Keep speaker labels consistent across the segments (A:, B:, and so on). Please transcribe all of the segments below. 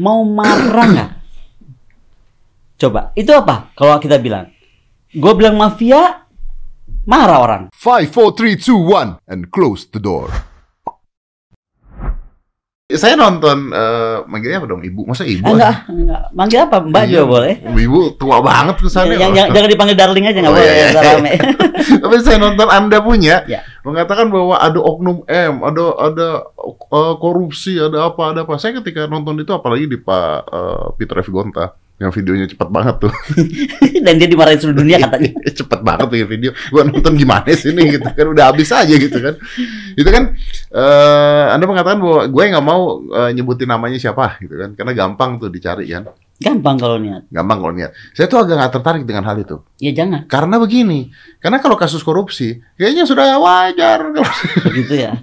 A: mau marah nggak? Coba, itu apa? Kalau kita bilang, gue bilang mafia, marah orang. Five, four, three, two, one, and
B: close the door. Saya nonton, uh, manggilnya apa dong? Ibu? Masa ibu?
A: Enggak, enggak. Manggil apa? Mbak iya. juga boleh.
B: Ibu tua banget kesannya. Jangan, jangan
A: dipanggil darling aja, nggak oh, boleh. Iya,
B: iya. Tapi saya nonton Anda punya. Yeah mengatakan bahwa ada oknum M, ada ada uh, korupsi, ada apa ada apa. Saya ketika nonton itu apalagi di Pak uh, Peter F. Gonta yang videonya cepat banget tuh. Dan dia dimarahin seluruh dunia katanya. Iya, cepat banget tuh ya video. Gua nonton gimana sih ini gitu kan udah habis aja gitu kan. Itu kan uh, Anda mengatakan bahwa gue nggak mau uh, nyebutin namanya siapa gitu kan karena gampang tuh dicari kan. Gampang kalau niat. Gampang kalau niat. Saya tuh agak nggak tertarik dengan hal itu. Ya jangan. Karena begini, karena kalau kasus korupsi, kayaknya sudah wajar.
A: gitu ya.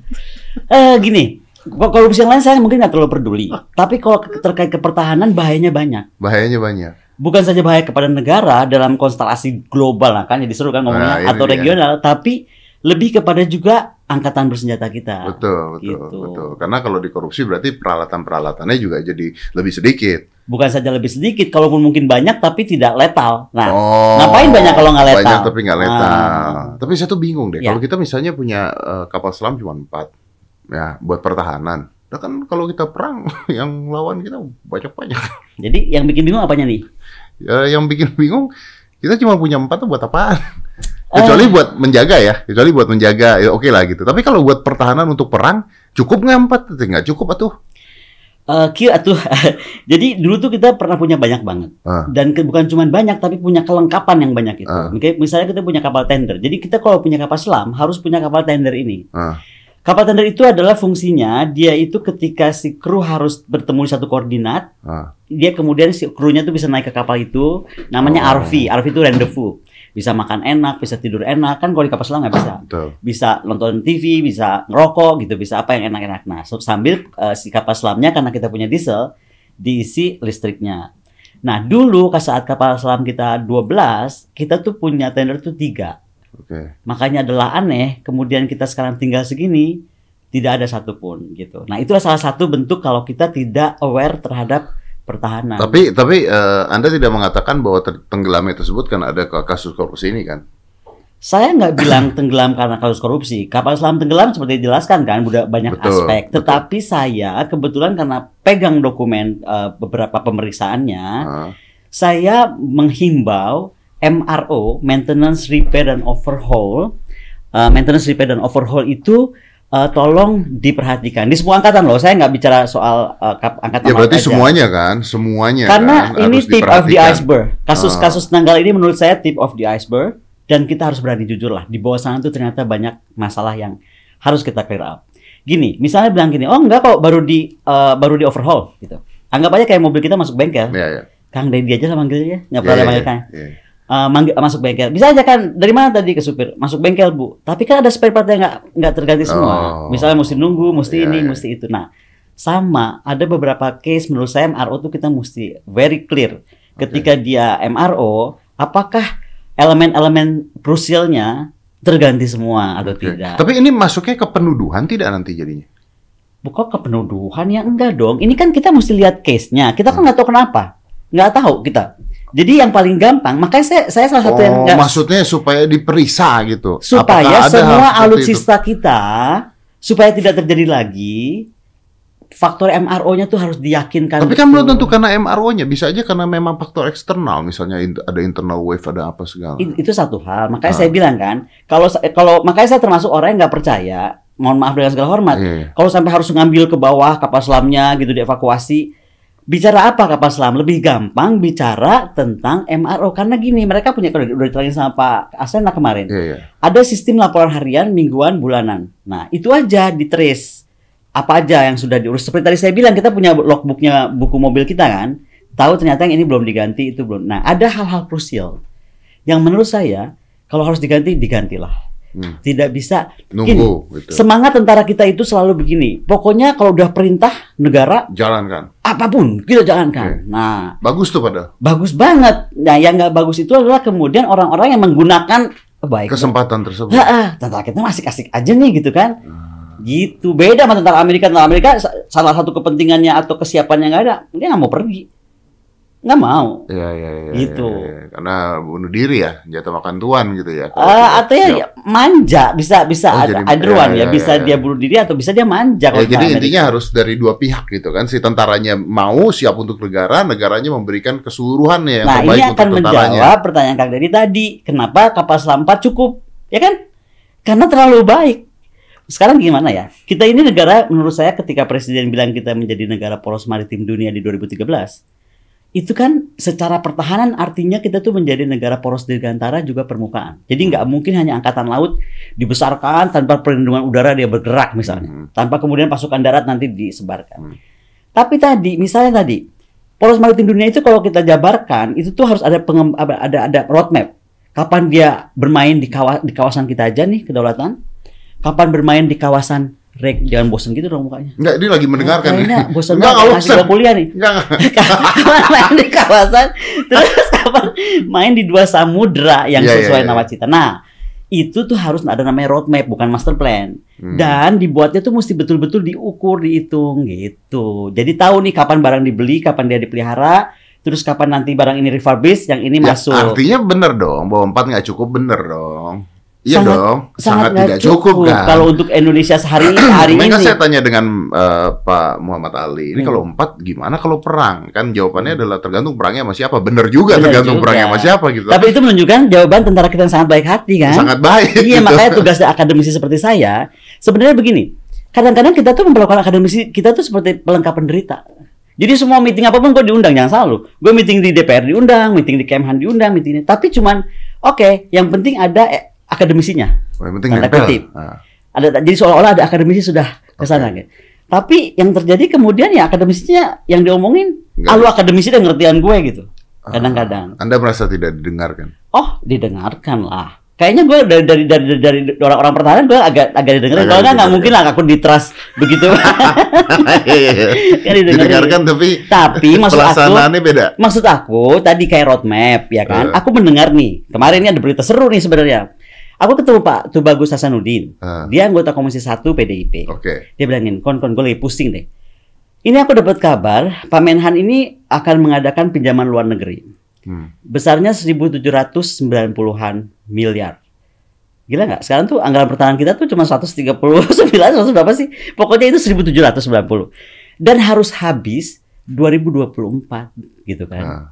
A: Eh gini, korupsi yang lain saya mungkin nggak terlalu peduli. Tapi kalau terkait kepertahanan bahayanya banyak. Bahayanya banyak. Bukan saja bahaya kepada negara dalam konstelasi global kan, jadi ya seru kan ngomongnya nah, iya, atau iya. regional, ya. tapi lebih kepada juga angkatan bersenjata kita.
B: Betul, betul, gitu. betul. Karena kalau dikorupsi berarti peralatan-peralatannya juga jadi lebih sedikit.
A: Bukan saja lebih sedikit, kalaupun mungkin banyak tapi tidak letal.
B: Nah, oh, ngapain banyak kalau nggak letal? Banyak tapi nggak nah. letal. Ah. Tapi saya tuh bingung deh. Ya. Kalau kita misalnya punya uh, kapal selam cuma empat, ya buat pertahanan. Nah kan kalau kita perang, yang lawan kita banyak-banyak. Jadi yang bikin bingung apanya nih? Ya, yang bikin bingung kita cuma punya empat tuh buat apaan? kecuali uh. buat menjaga ya kecuali buat menjaga ya oke okay lah gitu tapi kalau
A: buat pertahanan untuk perang cukup nggak empat nggak cukup atuh Uh, eh, Q atuh. Jadi dulu tuh kita pernah punya banyak banget. Uh. Dan ke, bukan cuma banyak tapi punya kelengkapan yang banyak itu. Uh. Ah. Okay? Misalnya kita punya kapal tender. Jadi kita kalau punya kapal selam harus punya kapal tender ini. Uh. Kapal tender itu adalah fungsinya dia itu ketika si kru harus bertemu di satu koordinat, uh. dia kemudian si krunya tuh bisa naik ke kapal itu namanya oh. RV. RV itu rendezvous bisa makan enak, bisa tidur enak. Kan kalau di Kapal Selam nggak bisa. Betul. Bisa nonton TV, bisa ngerokok gitu, bisa apa yang enak-enak. Nah, so, sambil uh, si kapal selamnya karena kita punya diesel diisi listriknya. Nah, dulu ke saat kapal selam kita 12, kita tuh punya tender tuh tiga. Okay. Makanya adalah aneh, kemudian kita sekarang tinggal segini, tidak ada satupun gitu. Nah, itulah salah satu bentuk kalau kita tidak aware terhadap pertahanan. Tapi
B: tapi uh, Anda tidak mengatakan bahwa tenggelamnya tersebut kan ada kasus korupsi ini kan?
A: Saya nggak bilang tenggelam karena kasus korupsi. Kapal selam tenggelam seperti dijelaskan kan, udah banyak betul, aspek. Tetapi betul. saya kebetulan karena pegang dokumen uh, beberapa pemeriksaannya, uh. saya menghimbau MRO (Maintenance Repair dan Overhaul). Uh, maintenance Repair dan Overhaul itu uh, tolong diperhatikan di semua angkatan loh. Saya nggak bicara soal uh, angkatan. Ya berarti aja. semuanya
B: kan, semuanya. Kan? Karena kan, ini tip of the iceberg. Kasus-kasus
A: ah. tanggal ini menurut saya tip of the iceberg dan kita harus berani jujur lah. Di bawah sana itu ternyata banyak masalah yang harus kita clear up. Gini, misalnya bilang gini, oh enggak kok baru di uh, baru di overhaul gitu. Anggap aja kayak mobil kita masuk bengkel. Ya, ya. Kang Deddy aja sama manggilnya, nggak iya, pernah ya, manggil Uh, manggil, eh, masuk bengkel bisa aja kan dari mana tadi ke supir masuk bengkel bu tapi kan ada spare part yang nggak nggak terganti semua oh. misalnya mesti nunggu mesti yeah, ini yeah. mesti itu nah sama ada beberapa case menurut saya MRO tuh kita mesti very clear ketika okay. dia MRO apakah elemen-elemen krusialnya terganti semua atau okay. tidak tapi ini masuknya ke penuduhan tidak nanti jadinya bukan ke penuduhan ya enggak dong ini kan kita mesti lihat case nya kita kan hmm. nggak hmm. tahu kenapa nggak tahu kita jadi yang paling gampang, makanya saya, saya salah satu oh, yang gak, maksudnya
B: supaya diperiksa gitu. Supaya Apakah semua alutsista
A: itu? kita supaya tidak terjadi lagi faktor MRO-nya tuh harus diyakinkan. Tapi kan belum
B: tentu karena MRO-nya, bisa aja karena memang faktor eksternal, misalnya ada internal wave, ada apa segala.
A: Itu satu hal, makanya nah. saya bilang kan, kalau kalau makanya saya termasuk orang yang nggak percaya, mohon maaf dengan segala hormat, yeah. Iya. kalau sampai harus ngambil ke bawah kapal selamnya gitu dievakuasi, bicara apa kapal selam? Lebih gampang bicara tentang MRO karena gini, mereka punya kalau udah ditanya sama Pak Asena kemarin. Yeah, yeah. Ada sistem laporan harian, mingguan, bulanan. Nah, itu aja di trace apa aja yang sudah diurus. Seperti tadi saya bilang kita punya logbooknya buku mobil kita kan, tahu ternyata yang ini belum diganti itu belum. Nah, ada hal-hal krusial yang menurut saya kalau harus diganti digantilah. Hmm. Tidak bisa nunggu. gitu. Semangat tentara kita itu selalu begini. Pokoknya kalau udah perintah negara
B: jalankan
A: apapun kita jalankan. Okay. Nah, bagus tuh pada. Bagus banget. Nah, yang nggak bagus itu adalah kemudian orang-orang yang menggunakan baik kesempatan tersebut. -ha, tentara kita masih asik aja nih gitu kan. Hmm. Gitu beda sama tentara Amerika. Tentara Amerika salah satu kepentingannya atau kesiapannya nggak ada, dia nggak mau pergi nggak mau.
B: Iya iya iya. iya gitu. Ya, ya. Karena bunuh diri ya, jatuh makan tuan gitu ya. Uh, atau ya, ya
A: manja, bisa bisa oh, ada ya, ya, ya, bisa ya, ya. dia bunuh diri atau bisa dia manja. Ya, jadi intinya
B: harus dari dua pihak gitu kan, si tentaranya mau siap untuk negara, negaranya
A: memberikan keseluruhan ya. Nah ini akan menjawab pertanyaan Kang Deddy tadi, kenapa kapal selam 4 cukup, ya kan? Karena terlalu baik. Sekarang gimana ya? Kita ini negara menurut saya ketika presiden bilang kita menjadi negara poros maritim dunia di 2013, itu kan secara pertahanan artinya kita tuh menjadi negara poros dirgantara juga permukaan. Jadi nggak hmm. mungkin hanya angkatan laut dibesarkan tanpa perlindungan udara dia bergerak misalnya, hmm. tanpa kemudian pasukan darat nanti disebarkan. Hmm. Tapi tadi misalnya tadi poros maritim dunia itu kalau kita jabarkan itu tuh harus ada pengem, ada ada roadmap. Kapan dia bermain di, kawa, di kawasan kita aja nih kedaulatan? Kapan bermain di kawasan Rek, jangan bosan gitu dong mukanya. Enggak, dia lagi mendengarkan. nih. bosan enggak, enggak enggak, kuliah nih. Enggak, enggak. main di kawasan, terus kapan main di dua samudra yang yeah, iya, sesuai yeah, yeah. nawacita. Iya. Nah, itu tuh harus ada namanya roadmap, bukan master plan. Hmm. Dan dibuatnya tuh mesti betul-betul diukur, dihitung gitu. Jadi tahu nih kapan barang dibeli, kapan dia dipelihara, terus kapan nanti barang ini refurbish, yang ini ya, masuk. Artinya
B: bener dong, bahwa empat nggak cukup bener dong. Iya sangat, dong, sangat, sangat tidak cukup, cukup kan. Kalau
A: untuk Indonesia sehari hari ini. Maka saya
B: tanya dengan uh, Pak Muhammad Ali, ini hmm. kalau empat gimana kalau perang? Kan jawabannya hmm. adalah tergantung perangnya sama siapa. Bener juga Bener tergantung juga. perangnya sama siapa gitu. Tapi itu
A: menunjukkan jawaban tentara kita yang sangat baik hati kan. Sangat baik. Iya, gitu. makanya tugas akademisi seperti saya sebenarnya begini. Kadang-kadang kita tuh memperlakukan akademisi kita tuh seperti pelengkap penderita. Jadi semua meeting apapun gue diundang jangan selalu. Gue meeting di DPR diundang, meeting di Kemhan diundang, meeting ini. Tapi cuman oke, okay, yang penting ada akademisinya.
B: Oh, yang penting kutip. Nah.
A: Ada jadi seolah-olah ada akademisi sudah ke sana okay. gitu. Tapi yang terjadi kemudian ya akademisinya yang diomongin, Enggak. akademisi dan ngertian gue gitu. Ah. Kadang-kadang.
B: Ah, anda merasa tidak didengarkan? Oh,
A: didengarkan lah. Kayaknya gue dari dari dari dari orang-orang pertahanan gue agak agak didengarkan. Kalau nggak nggak mungkin lah aku ditras begitu. Iya. kan didengarkan, didengarkan tapi tapi
B: maksud aku beda.
A: Maksud aku tadi kayak roadmap ya kan. Uh. Aku mendengar nih. Kemarin ini ada berita seru nih sebenarnya Aku ketemu Pak Tubagus Hasanuddin. Uh. Dia anggota Komisi 1 PDIP. Oke. Okay. Dia bilangin, "Kon kon gue pusing deh." Ini aku dapat kabar, Pak Menhan ini akan mengadakan pinjaman luar negeri. Hmm. Besarnya 1790-an miliar. Gila nggak? Sekarang tuh anggaran pertahanan kita tuh cuma 139, 100 berapa sih? Pokoknya itu 1790. Dan harus habis 2024 gitu kan. Uh.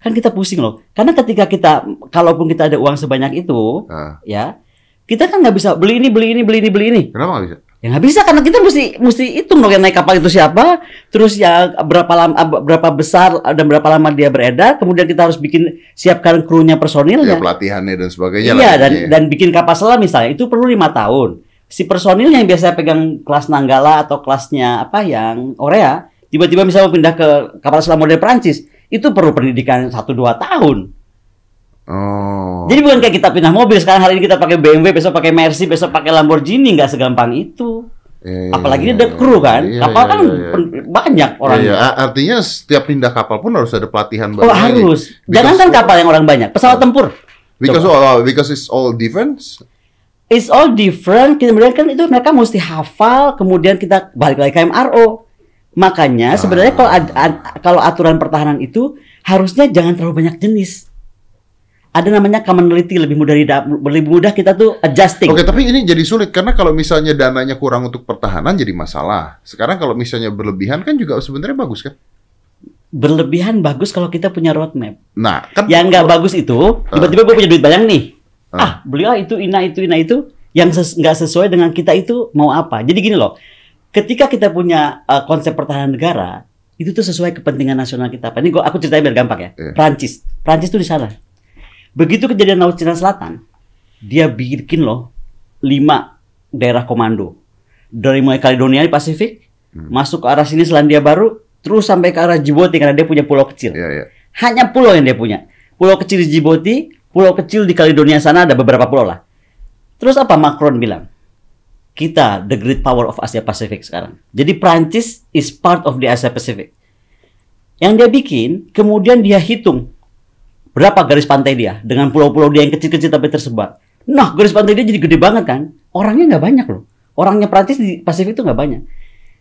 A: Kan kita pusing loh. Karena ketika kita kalaupun kita ada uang sebanyak itu, uh. ya, kita kan nggak bisa beli ini, beli ini, beli ini, beli ini. Kenapa nggak bisa? Ya nggak bisa karena kita mesti mesti hitung dong yang naik kapal itu siapa, terus ya berapa lama berapa besar dan berapa lama dia beredar, kemudian kita harus bikin siapkan krunya personilnya, ya, pelatihannya dan sebagainya. Iya dan ya. dan bikin kapal selam misalnya itu perlu lima tahun. Si personil yang biasa pegang kelas Nanggala atau kelasnya apa yang Orea tiba-tiba misalnya pindah ke kapal selam model Prancis itu perlu pendidikan satu dua tahun.
B: Oh.
A: Jadi bukan kayak kita pindah mobil sekarang hari ini kita pakai BMW, besok pakai Mercy, besok pakai Lamborghini nggak segampang itu. Eh. Apalagi ini iya, ada kru kan, iya, kapal kan banyak orang. Iya. Artinya
B: setiap pindah kapal pun harus ada pelatihan oh, baru. Oh harus. Jangan kan
A: kapal yang orang banyak, pesawat oh. tempur.
B: Because all, because it's all different.
A: It's all different. Kita kan itu mereka mesti hafal. Kemudian kita balik lagi ke MRO. Makanya ah. sebenarnya kalau kalau aturan pertahanan itu harusnya jangan terlalu banyak jenis. Ada namanya commonality lebih mudah lebih mudah kita tuh adjusting. Oke, tapi
B: ini jadi sulit karena kalau misalnya dananya kurang untuk pertahanan jadi masalah. Sekarang kalau misalnya berlebihan kan juga sebenarnya bagus kan?
A: Berlebihan bagus kalau kita punya roadmap. Nah, kan yang nggak bagus itu ah. tiba-tiba uh. gue punya duit banyak nih. Uh. Ah, ah beliau ah, itu ina itu ina itu yang nggak sesuai dengan kita itu mau apa. Jadi gini loh ketika kita punya uh, konsep pertahanan negara itu tuh sesuai kepentingan nasional kita. Ini gua aku ceritain biar gampang ya. Yeah. Prancis, Prancis tuh di sana. Begitu kejadian Laut Cina Selatan, dia bikin loh lima daerah komando dari mulai Kaledonia di Pasifik hmm. masuk ke arah sini Selandia Baru terus sampai ke arah Djibouti karena dia punya pulau kecil. Yeah, yeah. Hanya pulau yang dia punya. Pulau kecil di Djibouti, pulau kecil di Kaledonia sana ada beberapa pulau lah. Terus apa Macron bilang? kita the great power of Asia Pacific sekarang. Jadi Prancis is part of the Asia Pacific. Yang dia bikin, kemudian dia hitung berapa garis pantai dia dengan pulau-pulau dia yang kecil-kecil tapi tersebar. Nah, garis pantai dia jadi gede banget kan? Orangnya nggak banyak loh. Orangnya Prancis di Pasifik itu nggak banyak.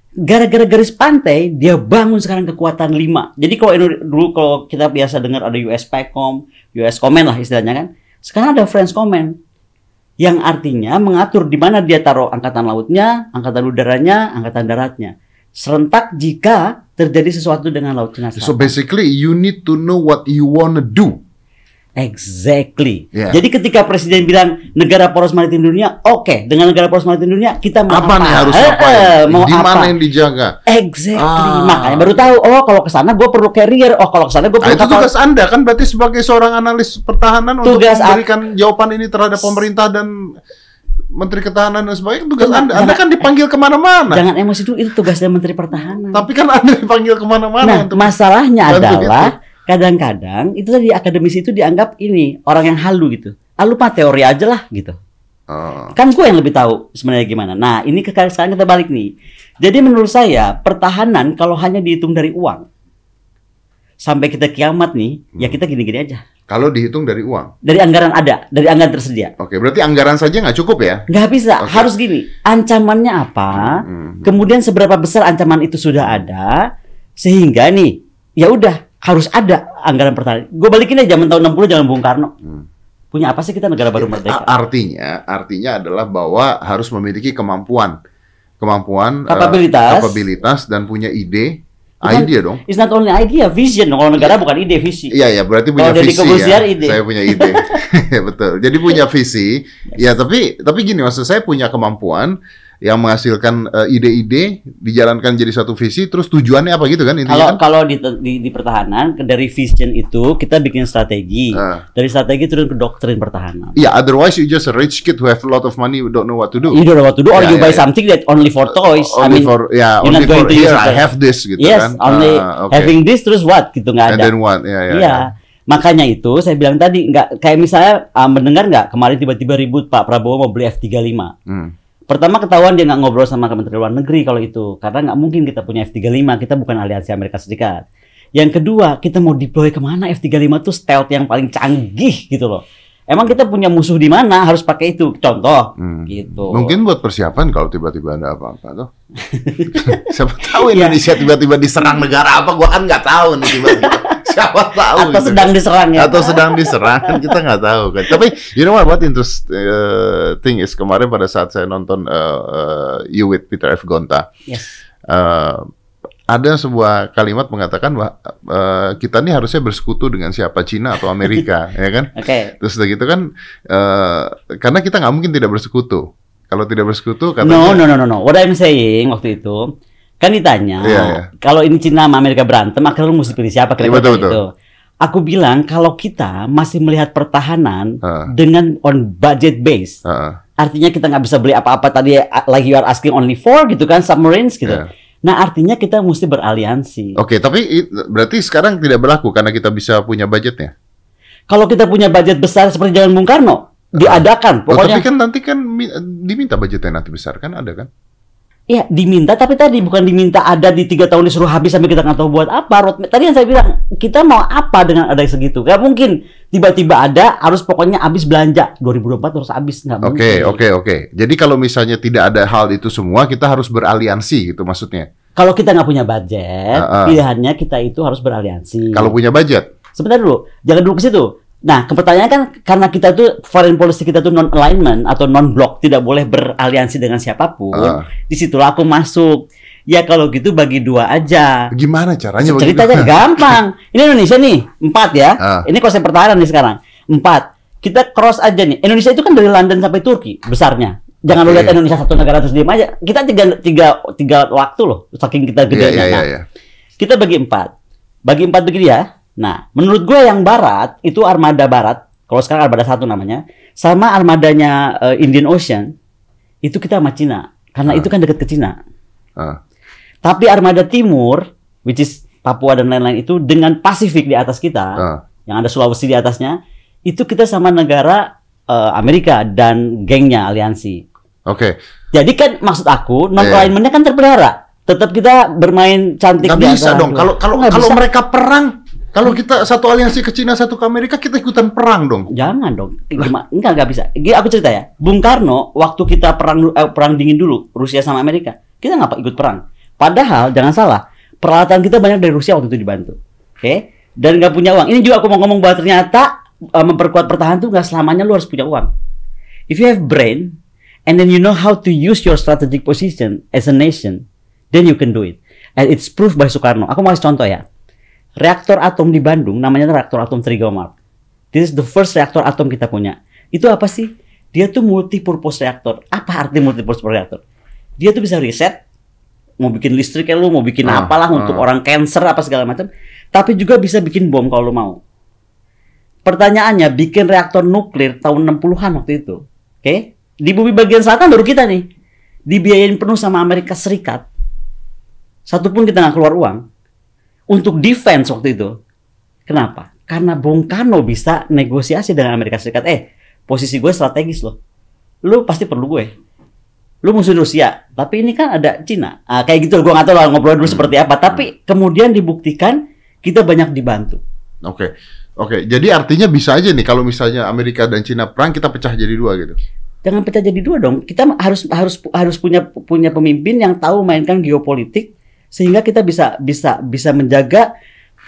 A: Gara-gara garis pantai, dia bangun sekarang kekuatan 5. Jadi kalau dulu kalau kita biasa dengar ada US PACOM, US Command lah istilahnya kan. Sekarang ada French Command yang artinya mengatur di mana dia taruh angkatan lautnya, angkatan udaranya, angkatan daratnya. Serentak jika terjadi sesuatu dengan Laut Cina Selatan. So basically you need to know what you wanna do Exactly. Yeah. Jadi ketika presiden bilang negara poros maritim dunia, oke, okay, dengan negara poros maritim dunia kita mau apa, apa? nih harus apa? Eh, ya? mau di yang dijaga? Exactly. Ah. Makanya baru tahu, oh kalau ke sana gue perlu carrier, oh kalau ke sana gue nah, perlu nah, Itu tugas Anda kan berarti sebagai seorang analis pertahanan tugas untuk memberikan
B: jawaban ini terhadap pemerintah dan Menteri Ketahanan dan sebagainya tugas Anda. Jangan, anda kan
A: dipanggil kemana-mana. Jangan emosi dulu, itu tugasnya Menteri Pertahanan. Tapi kan Anda dipanggil kemana mana Nah, masalahnya adalah itu kadang-kadang itu tadi akademisi itu dianggap ini orang yang halu gitu. Ah lupa teori aja lah gitu. Oh. Kan gue yang lebih tahu sebenarnya gimana. Nah ini sekarang kita balik nih. Jadi menurut saya pertahanan kalau hanya dihitung dari uang sampai kita kiamat nih ya hmm. ya kita gini-gini aja. Kalau dihitung dari uang? Dari anggaran ada, dari anggaran tersedia. Oke, berarti anggaran saja nggak cukup ya? Nggak bisa, okay. harus gini. Ancamannya apa? Hmm. Kemudian seberapa besar ancaman itu sudah ada, sehingga nih, ya udah harus ada anggaran pertahanan. Gue balikin aja zaman tahun 60 zaman Bung Karno. Hmm. Punya apa sih kita negara baru ya, merdeka? Artinya, artinya adalah bahwa harus memiliki kemampuan,
B: kemampuan, eh, kapabilitas, uh, kapabilitas dan punya ide Bukan, ah, idea dong.
A: It's not only idea, vision. Kalau negara yeah. bukan ide, visi. Iya, yeah,
B: iya, yeah, berarti punya Kalau visi ya. Ide. Saya punya ide. betul. Jadi punya visi. Ya, tapi tapi gini maksud saya punya kemampuan yang
A: menghasilkan eh, ide-ide uh,
B: dijalankan jadi satu visi terus tujuannya apa gitu kan kalau kan?
A: kalau di, di di pertahanan dari vision itu kita bikin strategi uh. dari strategi turun ke doktrin pertahanan
B: ya yeah, otherwise you just a rich kid who have a lot of money don't know what to do you don't know what to do or yeah, you yeah, buy yeah.
A: something that only for uh, toys uh, only I mean for yeah only for here I have this gitu yes, kan only uh, okay. having this terus what gitu nggak ada and then what ya yeah, yeah, yeah. yeah. Makanya itu saya bilang tadi nggak kayak misalnya uh, mendengar nggak kemarin tiba-tiba ribut Pak Prabowo mau beli F35. Hmm Pertama ketahuan dia nggak ngobrol sama Kementerian Luar Negeri kalau itu, karena nggak mungkin kita punya F-35, kita bukan aliansi Amerika Serikat. Yang kedua, kita mau deploy kemana F-35 itu stealth yang paling canggih gitu loh. Emang kita punya musuh di mana harus pakai itu contoh hmm. gitu. Mungkin buat persiapan kalau
B: tiba-tiba ada apa-apa tuh. Siapa tahu Indonesia iya. tiba-tiba diserang negara apa, gua kan nggak tahu nih tiba-tiba. siapa tahu atau gitu. sedang diserang ya atau sedang diserang kan kita nggak tahu kan tapi you know what what interesting uh, eh, thing is kemarin pada saat saya nonton uh, uh, you with Peter F Gonta yes. uh, ada sebuah kalimat mengatakan bahwa uh, kita ini harusnya bersekutu dengan siapa Cina atau Amerika, ya kan? Okay. Terus begitu kan, uh, karena kita nggak mungkin tidak bersekutu. Kalau tidak bersekutu, katanya. No, no, no, no, no. What I'm
A: saying waktu itu, Kan ditanya, yeah, yeah. kalau ini Cina sama Amerika berantem, akhirnya lu mesti pilih siapa kira-kira yeah, iya, itu. Aku bilang kalau kita masih melihat pertahanan uh. dengan on budget base, uh. artinya kita nggak bisa beli apa-apa tadi like you are asking only for gitu kan submarines gitu. Yeah. Nah artinya kita mesti beraliansi. Oke, okay, tapi
B: berarti sekarang tidak berlaku karena kita bisa punya budgetnya.
A: Kalau kita punya budget besar seperti Jalan Bung Karno, diadakan. Pokoknya. Oh, tapi
B: kan nanti kan diminta budgetnya nanti besar kan ada kan?
A: Iya diminta tapi tadi bukan diminta ada di tiga tahun disuruh habis sampai kita nggak tahu buat apa roadmap tadi yang saya bilang kita mau apa dengan ada segitu Gak mungkin tiba-tiba ada harus pokoknya habis belanja 2024 harus habis nggak mungkin oke okay, oke
B: okay, oke jadi kalau misalnya tidak ada hal itu semua kita harus beraliansi gitu maksudnya
A: kalau kita nggak punya budget uh, uh. pilihannya kita itu harus beraliansi kalau punya budget sebentar dulu jangan dulu ke situ Nah, pertanyaannya kan karena kita tuh foreign policy kita tuh non alignment atau non block tidak boleh beraliansi dengan siapapun. Uh. Ah. Disitulah aku masuk. Ya kalau gitu bagi dua aja. Gimana caranya? Ceritanya gampang. Ini Indonesia nih empat ya. Uh. Ini konsep pertahanan nih sekarang empat. Kita cross aja nih. Indonesia itu kan dari London sampai Turki besarnya. Jangan okay. lihat Indonesia satu negara terus diem aja. Kita tiga tiga tiga waktu loh saking kita iya, gede yeah, iya, iya, yeah, yeah, yeah. Kita bagi empat. Bagi empat begini ya Nah, menurut gue yang barat itu armada barat, kalau sekarang armada satu namanya, sama armadanya uh, Indian Ocean itu kita sama Cina, karena uh. itu kan dekat ke Cina. Uh. Tapi armada timur, which is Papua dan lain-lain itu dengan Pasifik di atas kita, uh. yang ada Sulawesi di atasnya, itu kita sama negara uh, Amerika dan gengnya aliansi. Oke. Okay. Jadi kan maksud aku iya. non alignmentnya kan terpelihara. Tetap kita bermain cantik. Gak bisa dong. Kalau kalau kalau mereka perang kalau kita satu aliansi ke Cina, satu ke Amerika, kita ikutan perang dong. Jangan dong. Gimana? Enggak, enggak bisa. Gini, aku cerita ya. Bung Karno, waktu kita perang eh, perang dingin dulu, Rusia sama Amerika, kita nggak ikut perang. Padahal, jangan salah, peralatan kita banyak dari Rusia waktu itu dibantu. Oke? Okay? Dan nggak punya uang. Ini juga aku mau ngomong bahwa ternyata uh, memperkuat pertahanan tuh nggak selamanya lu harus punya uang. If you have brain, and then you know how to use your strategic position as a nation, then you can do it. And it's proof by Soekarno. Aku mau kasih contoh ya reaktor atom di Bandung namanya reaktor atom Trigomark. This is the first reaktor atom kita punya. Itu apa sih? Dia tuh multi purpose reaktor. Apa arti multi purpose reaktor? Dia tuh bisa riset, mau bikin listrik ya lu, mau bikin uh, apalah uh. untuk ah. orang cancer apa segala macam. Tapi juga bisa bikin bom kalau lu mau. Pertanyaannya, bikin reaktor nuklir tahun 60-an waktu itu. Oke? Okay? Di bumi bagian selatan baru kita nih. Dibiayain penuh sama Amerika Serikat. Satupun kita nggak keluar uang untuk defense waktu itu. Kenapa? Karena Bung Karno bisa negosiasi dengan Amerika Serikat. Eh, posisi gue strategis loh. Lu pasti perlu gue. Lu musuh Rusia, tapi ini kan ada Cina. Ah, kayak gitu, gue gak tau lah ngobrol dulu hmm. seperti apa. Tapi hmm. kemudian dibuktikan kita banyak dibantu.
B: Oke. Okay. Oke, okay. jadi artinya bisa aja nih kalau misalnya Amerika dan Cina perang kita pecah jadi dua gitu.
A: Jangan pecah jadi dua dong. Kita harus harus harus punya punya pemimpin yang tahu mainkan geopolitik sehingga kita bisa bisa bisa menjaga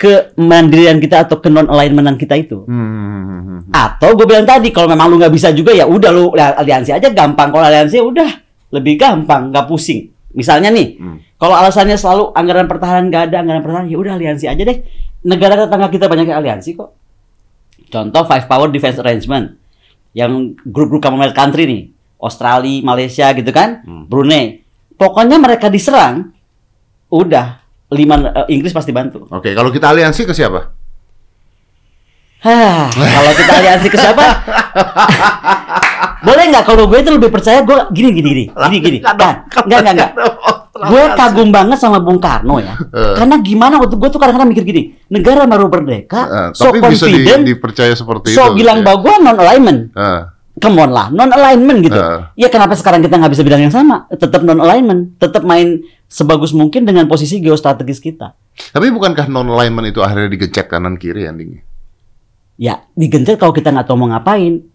A: kemandirian kita atau ke non alignmentan kita itu. Hmm. hmm, hmm, hmm atau gue bilang tadi kalau memang lu nggak bisa juga ya udah lu aliansi aja gampang. Kalau aliansi ya udah lebih gampang, nggak pusing. Misalnya nih, hmm. kalau alasannya selalu anggaran pertahanan gak ada anggaran pertahanan, ya udah aliansi aja deh. Negara tetangga kita banyak aliansi kok. Contoh Five Power Defense Arrangement yang grup-grup Commonwealth country nih, Australia, Malaysia gitu kan, hmm. Brunei. Pokoknya mereka diserang, Udah, lima uh, Inggris pasti bantu. Oke, okay, kalau kita aliansi ke siapa? Hah, kalau kita aliansi ke siapa? Boleh nggak kalau gue itu lebih percaya gue gini gini gini gini gini. Gak enggak enggak nah, enggak. Gue kagum banget sama Bung Karno ya. Eh. Karena gimana waktu gue tuh kadang-kadang mikir gini, negara baru merdeka, uh, so tapi confident, bisa di,
B: dipercaya seperti so itu. So bilang ya.
A: bahwa gue non alignment. Uh. Eh. Come on lah, non alignment gitu. Uh. Ya kenapa sekarang kita nggak bisa bilang yang sama? Tetap non alignment, tetap main sebagus mungkin dengan posisi geostrategis kita. Tapi bukankah non
B: alignment itu akhirnya digecek kanan kiri endingnya?
A: Ya, digencet kalau kita nggak tahu mau ngapain.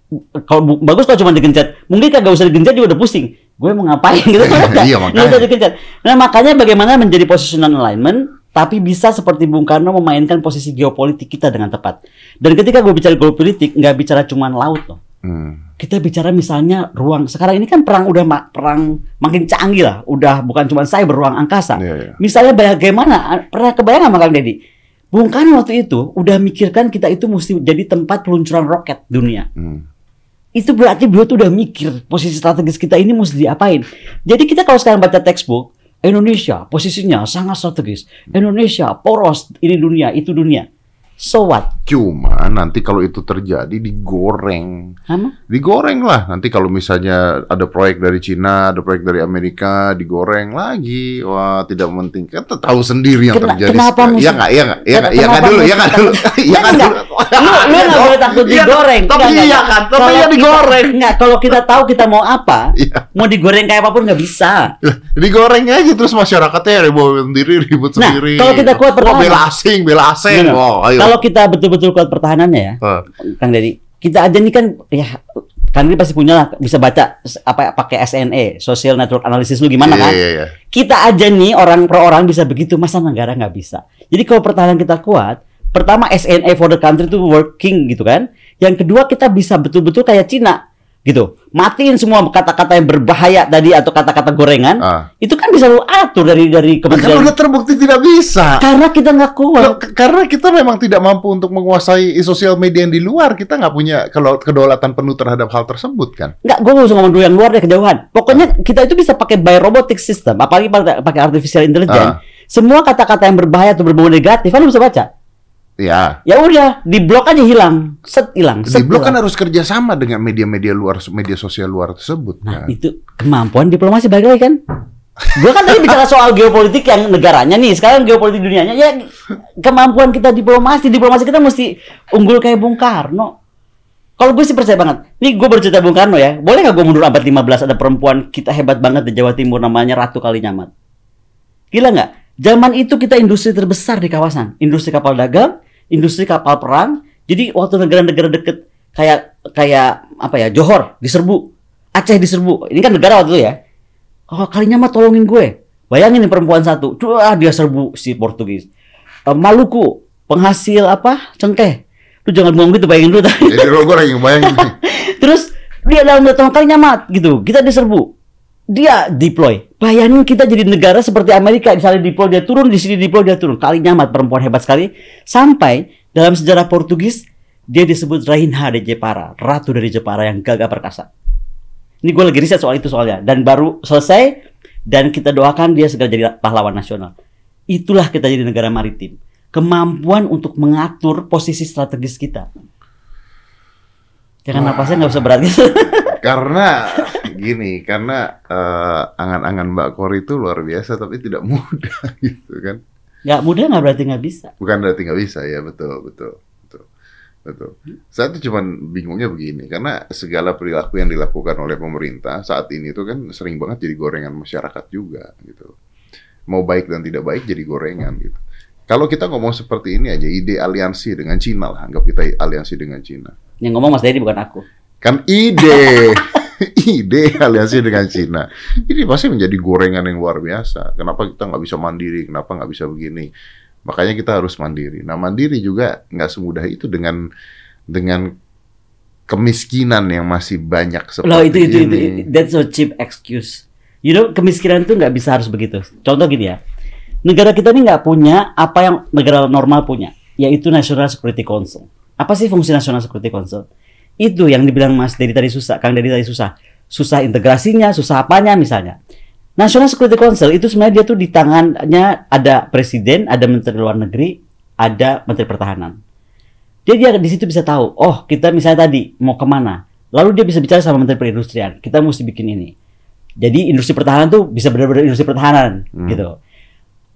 A: Kalau bagus kalau cuma digencet, mungkin kagak usah digencet juga udah pusing. Gue mau ngapain gitu kan? iya, makanya. Usah digencet. Nah, makanya bagaimana menjadi posisi non alignment tapi bisa seperti Bung Karno memainkan posisi geopolitik kita dengan tepat. Dan ketika gue bicara geopolitik, nggak bicara cuma laut loh. Kita bicara misalnya ruang sekarang ini kan perang udah ma perang makin canggih lah, udah bukan cuma saya beruang angkasa. Yeah, yeah. Misalnya bagaimana pernah kebayang sama Kang Deddy? Bung Karno waktu itu udah mikirkan kita itu mesti jadi tempat peluncuran roket dunia. Hmm. Itu berarti beliau tuh udah mikir posisi strategis kita ini mesti diapain. Jadi kita kalau sekarang baca textbook, Indonesia posisinya sangat strategis. Indonesia poros ini dunia, itu dunia. So what?
B: Cuma nanti kalau itu terjadi digoreng. Hama? Digoreng lah. Nanti kalau misalnya ada proyek dari Cina, ada proyek dari Amerika, digoreng lagi. Wah, tidak penting. Kita tahu sendiri yang Kena, terjadi. Kenapa musuh? Ya enggak, ya enggak, ya enggak, iya dulu, ya enggak dulu. Ya
A: enggak iya dulu. Lu lu enggak boleh iya takut digoreng. tapi iya kan, tapi ya digoreng. Enggak, kalau kita tahu kita mau apa, mau digoreng kayak apapun nggak bisa.
B: Digoreng aja terus masyarakatnya ribut sendiri, ribut nah, sendiri. Nah, kalau kita kuat pertama. Wah, bela asing, bela asing. Kalau
A: kita betul betul kuat pertahanannya ya, uh. Kang Dedi Kita aja nih kan ya Kang Deddy pasti punya lah bisa baca apa pakai SNE, Social Network Analysis lu gimana yeah, kan? Yeah, yeah. Kita aja nih orang per orang bisa begitu, masa negara nggak bisa. Jadi kalau pertahanan kita kuat, pertama SNA e for the country itu working gitu kan. Yang kedua kita bisa betul-betul kayak Cina gitu matiin semua kata-kata yang berbahaya tadi atau kata-kata gorengan ah. itu kan bisa lo atur dari dari kementerian karena terbukti tidak bisa karena kita nggak kuat nah,
B: karena kita memang tidak mampu untuk menguasai sosial media yang di luar kita nggak punya kedaulatan penuh terhadap hal tersebut kan
A: nggak gue usah ngomong dulu yang luar deh kejauhan pokoknya ah. kita itu bisa pakai by robotic system apalagi pakai artificial intelligence ah. semua kata-kata yang berbahaya atau berbau negatif kan lu bisa baca Ya. Ya udah, di blok aja hilang, set hilang. Set di blok kan harus kerjasama
B: dengan media-media luar, media sosial luar tersebut. Nah kan? itu kemampuan diplomasi bagai lagi kan.
A: Gue kan tadi bicara soal geopolitik yang negaranya nih, sekarang geopolitik dunianya ya kemampuan kita diplomasi, diplomasi kita mesti unggul kayak Bung Karno. Kalau gue sih percaya banget. Nih gue bercerita Bung Karno ya. Boleh nggak gue mundur abad 15 ada perempuan kita hebat banget di Jawa Timur namanya Ratu Kalinyamat. Gila nggak? Zaman itu kita industri terbesar di kawasan. Industri kapal dagang, industri kapal perang. Jadi waktu negara-negara deket kayak kayak apa ya Johor diserbu, Aceh diserbu. Ini kan negara waktu itu ya. Oh, kalinya mah tolongin gue. Bayangin nih perempuan satu, ah dia serbu si Portugis. Eh, Maluku, penghasil apa? Cengkeh. Lu jangan bohong gitu bayangin dulu tadi. Jadi gue lagi bayangin. Terus dia dalam datang kalinya mat gitu. Kita diserbu dia deploy. Bayangin kita jadi negara seperti Amerika, misalnya deploy dia turun, di sini deploy dia turun. Kali nyamat perempuan hebat sekali. Sampai dalam sejarah Portugis, dia disebut Rainha de Jepara, ratu dari Jepara yang gagah perkasa. Ini gue lagi riset soal itu soalnya. Dan baru selesai, dan kita doakan dia segera jadi pahlawan nasional. Itulah kita jadi negara maritim. Kemampuan untuk mengatur posisi strategis kita. Jangan apa napasnya nggak usah berat gitu.
B: Karena gini karena angan eh, angan-angan Mbak Kori itu luar biasa tapi tidak mudah gitu kan.
A: Nggak mudah nggak berarti nggak bisa.
B: Bukan berarti nggak bisa ya betul betul betul betul. Saya tuh cuman bingungnya begini karena segala perilaku yang dilakukan oleh pemerintah saat ini itu kan sering banget jadi gorengan masyarakat juga gitu. Mau baik dan tidak baik jadi gorengan gitu. Kalau kita ngomong seperti ini aja, ide aliansi dengan Cina lah, anggap kita aliansi dengan Cina. Yang ngomong Mas Dedi bukan aku. Kan ide. ide aliansi dengan Cina. Ini pasti menjadi gorengan yang luar biasa. Kenapa kita nggak bisa mandiri? Kenapa nggak bisa begini? Makanya kita harus mandiri. Nah mandiri juga nggak semudah itu dengan dengan kemiskinan yang masih banyak seperti Loh, itu, itu, ini. Itu,
A: that's a cheap excuse. You know, kemiskinan itu nggak bisa harus begitu. Contoh gini ya, negara kita ini nggak punya apa yang negara normal punya, yaitu National Security Council. Apa sih fungsi National Security Council? Itu yang dibilang Mas Dedi tadi susah, Kang Dedi tadi susah. Susah integrasinya, susah apanya misalnya. National Security Council itu sebenarnya dia tuh di tangannya ada presiden, ada menteri luar negeri, ada menteri pertahanan. Jadi dia di situ bisa tahu, oh kita misalnya tadi mau kemana. Lalu dia bisa bicara sama menteri perindustrian, kita mesti bikin ini. Jadi industri pertahanan tuh bisa benar-benar industri pertahanan hmm. gitu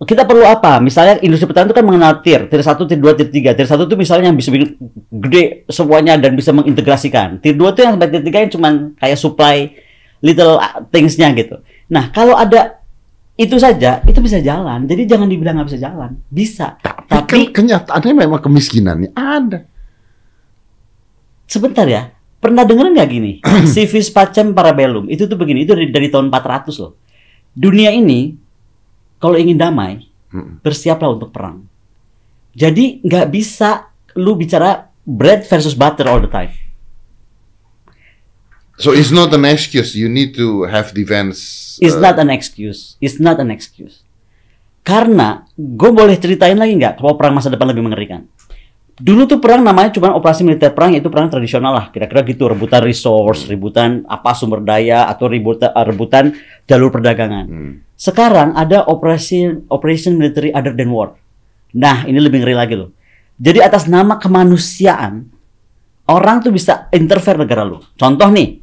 A: kita perlu apa? Misalnya industri pertahanan itu kan mengenal tier, tier 1, tier 2, tier 3. Tier 1 itu misalnya yang bisa gede semuanya dan bisa mengintegrasikan. Tier 2 itu yang sampai tier 3 yang cuma kayak supply little ah, things-nya gitu. Nah, kalau ada itu saja, itu bisa jalan. Jadi jangan dibilang nggak bisa jalan. Bisa. Tapi, kan Tapi kan kenyataannya memang kemiskinannya ada. Sebentar ya. Pernah denger nggak gini? Civis Pacem Parabellum. Itu tuh begini, itu dari, dari tahun 400 loh. Dunia ini kalau ingin damai, hmm. bersiaplah untuk perang. Jadi nggak bisa lu bicara bread versus butter all the time.
B: So it's not an excuse. You need to have defense. Uh... It's not
A: an excuse. It's not an excuse. Karena gue boleh ceritain lagi nggak kalau perang masa depan lebih mengerikan? dulu tuh perang namanya cuma operasi militer perang itu perang tradisional lah kira-kira gitu rebutan resource hmm. rebutan apa sumber daya atau rebutan, eh, rebutan jalur perdagangan hmm. sekarang ada operasi operation military other than war nah ini lebih ngeri lagi loh jadi atas nama kemanusiaan orang tuh bisa interfere negara lo. contoh nih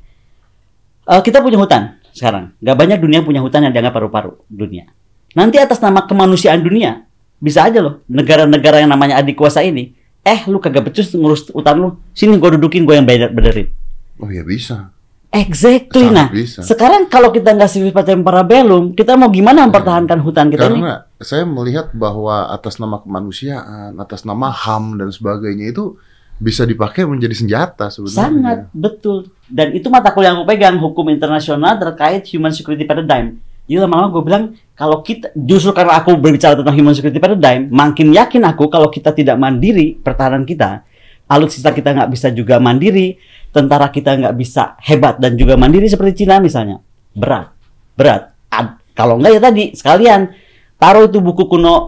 A: eh, kita punya hutan sekarang nggak banyak dunia punya hutan yang dianggap paru-paru dunia nanti atas nama kemanusiaan dunia bisa aja loh negara-negara yang namanya adik kuasa ini eh lu kagak becus ngurus utang lu sini gue dudukin gue yang bayar benerin oh ya bisa exactly nah bisa. sekarang kalau kita nggak civis para belum, kita mau gimana mempertahankan iya. hutan kita karena
B: ini? saya melihat bahwa atas nama kemanusiaan
A: atas nama ham dan sebagainya itu bisa dipakai menjadi senjata sebenarnya sangat betul dan itu mata kuliah yang aku pegang hukum internasional terkait human security paradigm jadi lama-lama gue bilang kalau kita justru karena aku berbicara tentang human security paradigm, makin yakin aku kalau kita tidak mandiri pertahanan kita, alutsista kita nggak bisa juga mandiri, tentara kita nggak bisa hebat dan juga mandiri seperti Cina misalnya, berat, berat. Ad, kalau nggak ya tadi sekalian taruh itu buku kuno uh,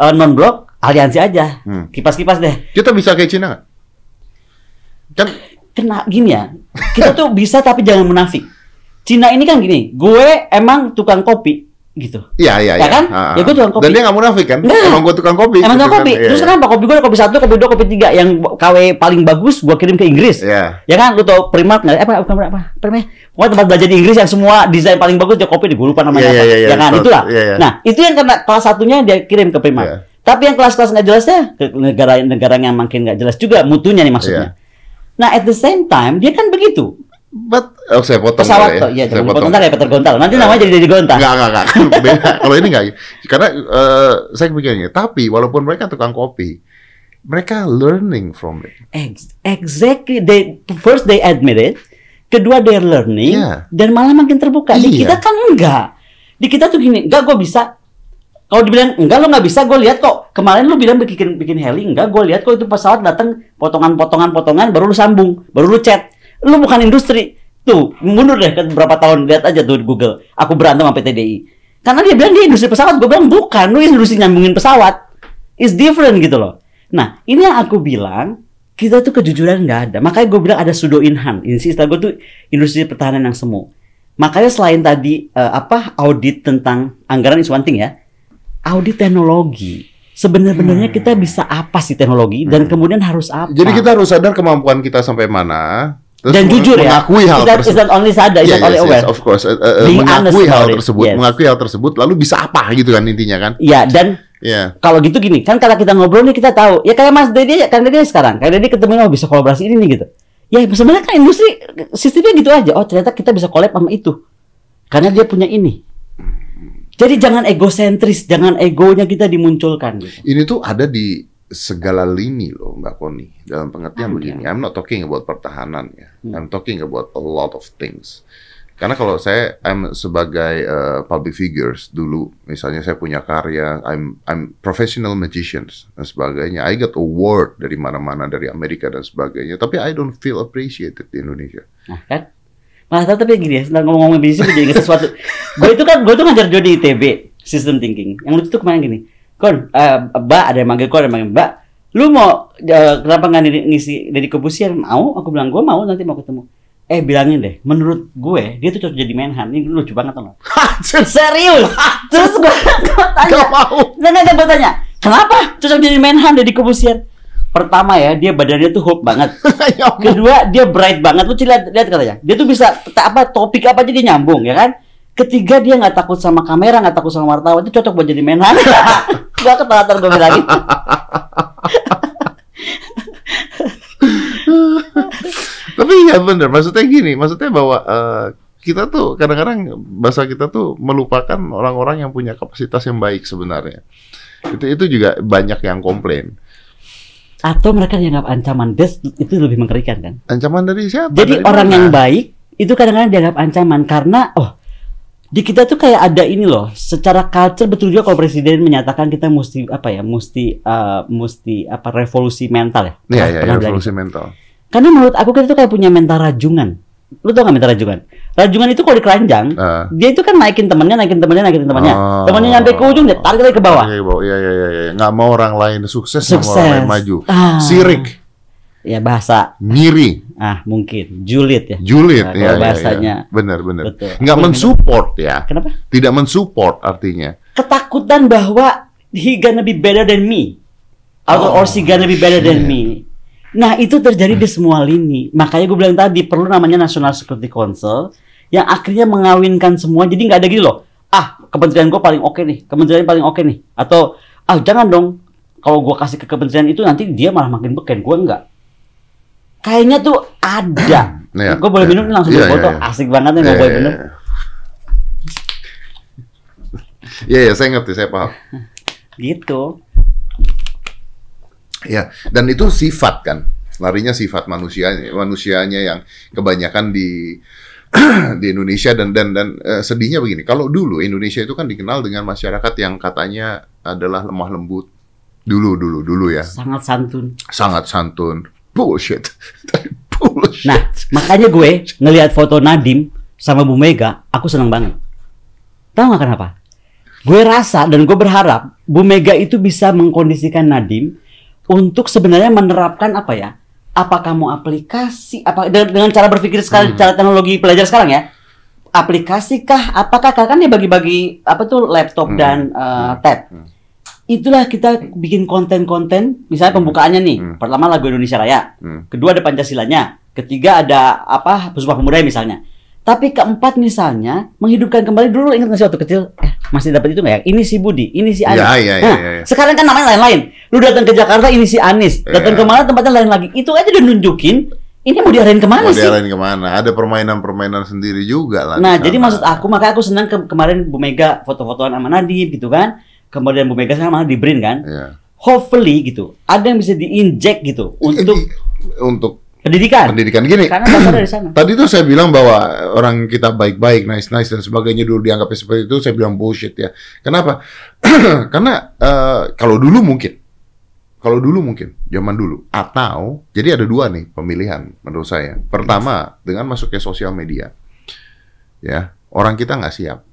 A: eh, non blok aliansi aja, hmm. kipas-kipas deh. Kita bisa kayak Cina nggak? Kan kena gini ya, kita tuh bisa tapi jangan munafik. Cina ini kan gini, gue emang tukang kopi,
B: gitu. Iya iya. Ya iya. kan? Ya, ya gue tukang kopi. Dan dia nggak
A: munafik kan? Nah, emang gue tukang kopi. Emang tukang gitu kopi. Kan? Iya, Terus iya. kenapa kopi gue ada kopi satu, kopi dua, kopi tiga yang KW paling bagus gue kirim ke Inggris. Iya. Ya kan? Lu tau primat nggak? Apa bukan apa? Primark. Pokoknya tempat belajar di Inggris yang semua desain paling bagus dia kopi di gue lupa namanya apa. Ya kan? itu yeah. Nah itu yang karena kelas satunya dia kirim ke Yeah. Tapi yang kelas-kelas nggak jelasnya ke negara-negara yang makin nggak jelas juga mutunya nih maksudnya. Nah at the same time dia kan begitu
B: But oh saya potong pesawat ya. Iya, saya potong. Ntar
A: ya Peter Gontal. Nanti uh, namanya jadi jadi Gontal. Enggak, enggak,
B: enggak. Kalau ini enggak. Karena uh, saya pikirnya, tapi walaupun mereka tukang kopi,
A: mereka learning from it. exactly. They first they admit it. Kedua they learning yeah. dan malah makin terbuka. Iya. Di kita kan enggak. Di kita tuh gini, enggak gue bisa. Kalau dibilang enggak lo nggak bisa, gue lihat kok. Kemarin lo bilang bikin bikin heli, enggak gue lihat kok itu pesawat datang potongan-potongan potongan baru lu sambung, baru lu chat Lu bukan industri. Tuh, mundur deh kan berapa tahun lihat aja tuh di Google. Aku berantem sama PTDI. Karena dia bilang dia industri pesawat, gue bilang bukan, lu industri nyambungin pesawat. is different gitu loh. Nah, ini yang aku bilang, kita tuh kejujuran nggak ada. Makanya gue bilang ada pseudo inhan. Istilah gue tuh industri pertahanan yang semu. Makanya selain tadi uh, apa audit tentang anggaran itu penting ya, audit teknologi sebenarnya hmm. kita bisa apa sih teknologi dan hmm. kemudian harus apa? Jadi
B: kita harus sadar kemampuan kita sampai mana, Terus dan jujur ya mengakui hal that, tersebut. Is only sadar, yeah, only yes, aware. Yes, of course, uh, uh, Being mengakui hal tersebut, yes. mengakui hal tersebut, lalu bisa apa gitu kan intinya kan? Iya yeah, dan yeah.
A: kalau gitu gini kan kalau kita ngobrol nih kita tahu ya kayak Mas Dedi, kan Dedi sekarang, kayak Dedi ketemu oh bisa kolaborasi ini nih gitu. Ya sebenarnya kan industri sistemnya gitu aja. Oh ternyata kita bisa collab sama itu karena dia punya ini. Jadi jangan egosentris, jangan egonya kita dimunculkan. Gitu. Ini tuh ada di
B: segala lini loh Mbak Koni. Dalam pengertian okay. Ah, iya. begini, I'm not talking about pertahanan ya. Hmm. I'm talking about a lot of things. Karena kalau saya I'm sebagai uh, public figures dulu, misalnya saya punya karya, I'm I'm professional magicians dan sebagainya. I get award dari mana-mana dari Amerika dan sebagainya, tapi I don't feel appreciated di Indonesia.
A: Nah, kan? Malah tapi gini ya, sedang ngomong-ngomong bisnis jadi sesuatu. gue itu kan gue itu ngajar Jody ITB, system thinking. Yang lucu tuh kemarin gini kon uh, mbak ada yang manggil kon ada yang manggil mbak lu mau uh, kenapa nggak ngisi dari kebusian mau aku bilang gue mau nanti mau ketemu eh bilangin deh menurut gue dia tuh cocok jadi menhan ini lucu banget tau serius terus gue tanya gak nggak gue tanya kenapa cocok jadi menhan dari kebusian pertama ya dia badannya tuh hook banget ya kedua dia bright banget lu lihat lihat katanya dia tuh bisa apa topik apa aja dia nyambung ya kan Ketiga dia nggak takut sama kamera, nggak takut sama wartawan itu cocok buat jadi menhan. gak keterlaluan gue lagi.
B: Tapi ya bener, maksudnya gini, maksudnya bahwa uh, kita tuh kadang-kadang bahasa kita tuh melupakan orang-orang yang punya kapasitas yang baik sebenarnya. Itu itu juga banyak yang komplain
A: atau mereka dianggap ancaman des itu lebih mengerikan kan ancaman dari siapa jadi dari orang mana? yang baik itu kadang-kadang dianggap ancaman karena oh di kita tuh kayak ada ini loh secara culture betul juga kalau presiden menyatakan kita mesti apa ya mesti uh, mesti apa revolusi mental ya iya iya ya, revolusi mental karena menurut aku kita tuh kayak punya mental rajungan lu tau gak mental rajungan rajungan itu kalau di keranjang uh. Ah. dia itu kan naikin temennya naikin temennya naikin temennya oh. temennya nyampe ke ujung dia tarik lagi ke bawah iya iya iya iya nggak mau orang lain sukses, sukses. mau orang lain maju ah. sirik ya bahasa ngiri Ah, mungkin julid ya. Julid nah, ya, bahasanya. Ya, ya.
B: Benar, benar. nggak mensupport ya.
A: Kenapa? Tidak mensupport artinya. Ketakutan bahwa he gonna be better than me. Atau oh, or she gonna be better shit. than me. Oh, iya. Nah, itu terjadi di hmm. semua lini. Makanya gue bilang tadi perlu namanya National Security Council yang akhirnya mengawinkan semua. Jadi nggak ada gini loh. Ah, kementerian gue paling oke okay nih, kementerian paling oke okay nih. Atau ah jangan dong kalau gue kasih ke kementerian itu nanti dia malah makin beken. Gue enggak kayaknya tuh ada. yeah, iya. gue boleh minum langsung yeah, foto, yeah, yeah. asik banget nih yeah, boleh yeah, minum.
B: Iya, yeah. yeah, saya ngerti, saya paham.
A: gitu.
B: Ya, dan itu sifat kan. Larinya sifat manusia, manusianya yang kebanyakan di di Indonesia dan dan dan uh, sedihnya begini. Kalau dulu Indonesia itu kan dikenal dengan masyarakat yang katanya adalah lemah lembut dulu dulu dulu ya. Sangat santun. Sangat santun
A: bullshit. bullshit. Nah, makanya gue ngelihat foto Nadim sama Bu Mega, aku seneng banget. Tahu nggak kenapa? Gue rasa dan gue berharap Bu Mega itu bisa mengkondisikan Nadim untuk sebenarnya menerapkan apa ya? Apa kamu aplikasi apa dengan cara berpikir sekali hmm. cara teknologi pelajar sekarang ya? Aplikasikah? Apakah kan dia bagi-bagi apa tuh laptop hmm. dan uh, tab? Hmm itulah kita bikin konten-konten misalnya hmm. pembukaannya nih hmm. pertama lagu Indonesia Raya hmm. kedua ada Pancasilanya ketiga ada apa bersumpah Pemuda misalnya tapi keempat misalnya menghidupkan kembali dulu ingat nggak sih waktu kecil eh, masih dapat itu nggak ya? Ini si Budi, ini si iya, Anies. Ya, ya, nah, ya, ya. Sekarang kan namanya lain-lain. Lu datang ke Jakarta ini si Anies, iya. datang ya. kemana tempatnya lain lagi. Itu aja udah nunjukin ini mau diarahin kemana mau sih? Mau diarahin
B: kemana? Ada permainan-permainan sendiri juga lah. Nah, jadi
A: maksud aku, makanya aku senang ke kemarin Bu Mega foto-fotoan sama Nadib gitu kan kemudian Bu Mega sama di BRIN kan. Yeah. Hopefully gitu, ada yang bisa diinjek gitu untuk untuk pendidikan. Pendidikan gini. Karena kan dari sana. Tadi
B: tuh saya bilang bahwa orang kita baik-baik, nice-nice dan sebagainya dulu dianggap seperti itu, saya bilang bullshit ya. Kenapa? Karena uh, kalau dulu mungkin kalau dulu mungkin zaman dulu atau jadi ada dua nih pemilihan menurut saya pertama dengan masuknya sosial media ya orang kita nggak siap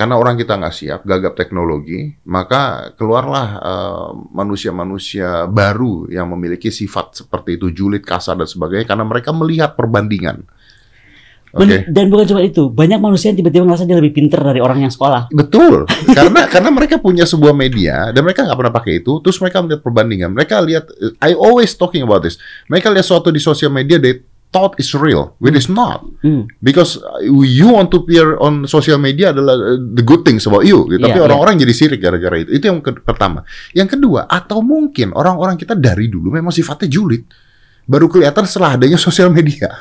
B: karena orang kita nggak siap, gagap teknologi, maka keluarlah eh, manusia-manusia uh, baru yang memiliki sifat seperti itu, julid, kasar dan sebagainya, karena mereka melihat perbandingan. Okay.
A: Dan bukan cuma itu, banyak manusia yang tiba-tiba merasa dia lebih pinter dari orang yang sekolah.
B: Betul, karena karena mereka punya sebuah media dan mereka nggak pernah pakai itu, terus mereka melihat perbandingan. Mereka lihat, eh, I always talking about this. Mereka lihat suatu di sosial media, they thought is real, which is hmm. not. Mm. Because uh, you want to appear on social media adalah uh, the good things about you. Gitu. Yeah, Tapi orang-orang yeah. jadi sirik gara-gara itu. Itu yang pertama. Yang kedua, atau mungkin orang-orang kita dari dulu memang sifatnya julid. Baru kelihatan setelah adanya sosial media.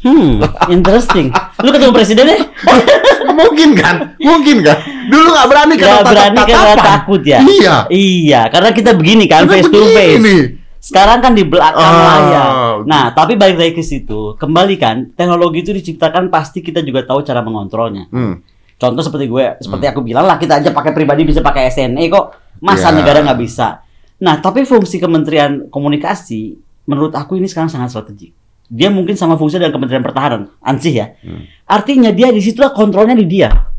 A: Hmm, interesting. Lu ketemu presiden ya? mungkin kan? Mungkin kan? Dulu gak berani karena gak berani karena takut ya. Iya. Iya, karena kita begini kan kita face begini. to face sekarang kan di belakang oh. Ah, layar. Nah, tapi balik lagi ke situ, kembali kan teknologi itu diciptakan pasti kita juga tahu cara mengontrolnya. Hmm. Contoh seperti gue, seperti hmm. aku bilang lah kita aja pakai pribadi bisa pakai SNE kok, masa yeah. negara nggak bisa. Nah, tapi fungsi Kementerian Komunikasi menurut aku ini sekarang sangat strategik. Dia mungkin sama fungsi dengan Kementerian Pertahanan, ansih ya. Hmm. Artinya dia di situ kontrolnya di dia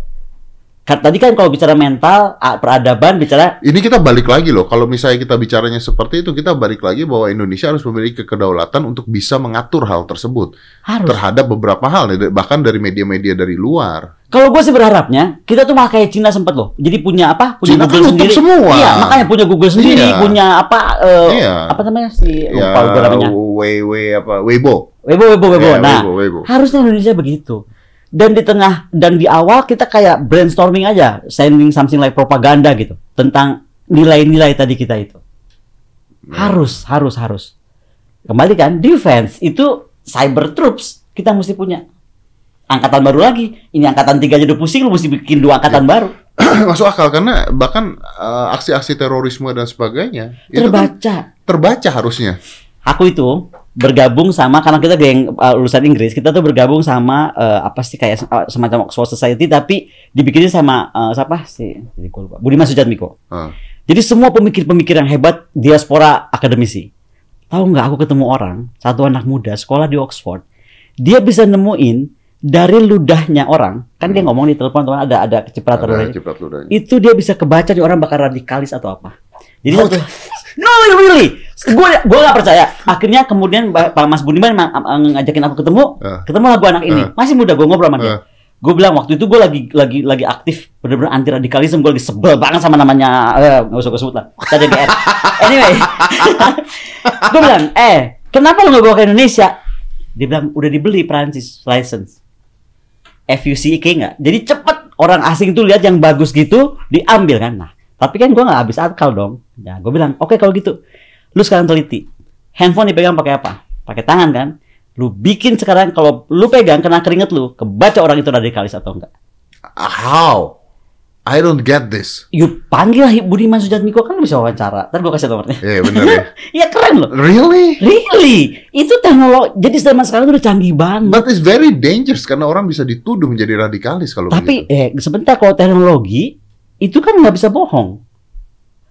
A: tadi kan kalau bicara mental, peradaban, bicara ini kita balik lagi loh. Kalau misalnya kita bicaranya
B: seperti itu, kita balik lagi bahwa Indonesia harus memiliki kedaulatan untuk bisa mengatur hal tersebut harus. terhadap beberapa hal, ya, bahkan dari media-media dari luar. Kalau gue sih berharapnya kita tuh malah
A: kayak Cina sempet loh. Jadi punya apa? Punya Cina kan Google kan sendiri. Semua. Iya, makanya punya Google sendiri, iya. punya apa?
B: Uh, iya. Apa
A: namanya sih? Lupa iya, lupa namanya.
B: Weibo apa? Weibo. Weibo, Weibo, Weibo. Yeah, nah, Weibo, Weibo.
A: harusnya Indonesia begitu dan di tengah dan di awal kita kayak brainstorming aja sending something like propaganda gitu tentang nilai-nilai tadi kita itu hmm. harus harus harus kembali kan defense itu cyber troops kita mesti punya angkatan baru lagi ini angkatan tiga jadi pusing lu mesti bikin dua angkatan ya.
B: baru masuk akal karena bahkan eh, aksi-aksi uh, terorisme dan sebagainya terbaca
A: itu kan terbaca harusnya aku itu bergabung sama karena kita geng uh, lulusan Inggris kita tuh bergabung sama uh, apa sih kayak uh, semacam Oxford Society tapi dibikinnya sama uh, siapa sih jadi gue lupa Budiman Sujatmiko uh. jadi semua pemikir pemikiran yang hebat diaspora akademisi tahu nggak aku ketemu orang satu anak muda sekolah di Oxford dia bisa nemuin dari ludahnya orang kan hmm. dia ngomong di telepon teman ada ada kecipratan itu dia bisa kebaca di orang bakal radikalis atau apa jadi satu No, really. Gue gue gak percaya. Akhirnya kemudian Pak Mas Budiman ngajakin aku ketemu, uh. ketemu lagu anak ini. Uh. Masih muda gue ngobrol sama dia. Ah. Gue bilang waktu itu gue lagi lagi lagi aktif benar-benar anti radikalisme. Gue lagi sebel banget sama namanya eh, gak usah gue sebut lah. Tadi Anyway, gue bilang, eh kenapa lo gak bawa ke Indonesia? Dia bilang udah dibeli Prancis license. FUCK nggak? Jadi cepet orang asing tuh lihat yang bagus gitu diambil kan. Nah, tapi kan gue nggak habis akal dong Ya gue bilang, oke okay, kalau gitu, lu sekarang teliti. Handphone dipegang pakai apa? Pakai tangan kan? Lu bikin sekarang kalau lu pegang kena keringet lu, kebaca orang itu radikalis atau enggak? How? I don't get this. You panggil lah Budiman Sujatmiko kan bisa wawancara. Ntar gue kasih nomornya. Iya yeah, benar. Iya ya, keren loh. Really? Really? Itu teknologi. Jadi zaman sekarang udah canggih
B: banget. But it's very dangerous karena orang bisa dituduh menjadi radikalis kalau. Tapi begitu. eh sebentar kalau
A: teknologi itu kan nggak bisa bohong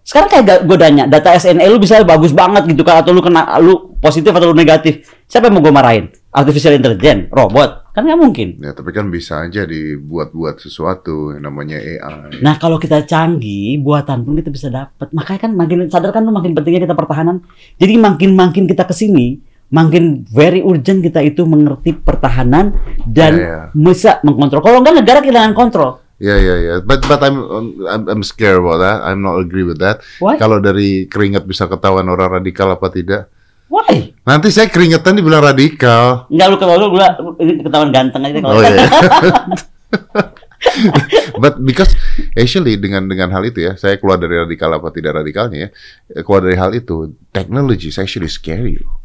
A: sekarang kayak gue tanya data SNE lu bisa bagus banget gitu kan atau lu kena lu positif atau lu negatif siapa yang mau gue marahin artificial intelligence robot
B: kan nggak mungkin ya tapi kan bisa aja dibuat-buat sesuatu yang namanya
A: AI nah kalau kita canggih buatan pun kita bisa dapat makanya kan makin sadar kan lu makin pentingnya kita pertahanan jadi makin makin kita kesini makin very urgent kita itu mengerti pertahanan dan ya, ya. bisa mengontrol kalau enggak negara kehilangan kontrol
B: Ya, yeah, ya. yeah, Yeah. But but I'm, um, I'm I'm scared about that. I'm not agree with that. Why? Kalau dari keringat bisa ketahuan orang radikal apa tidak? Why? Nanti saya keringetan dibilang radikal.
A: Enggak lu kalau lu ketahuan ganteng aja kalau. Oh, iya. iya.
B: But because actually dengan dengan hal itu ya, saya keluar dari radikal apa tidak radikalnya ya, keluar dari hal itu, technology is actually scary loh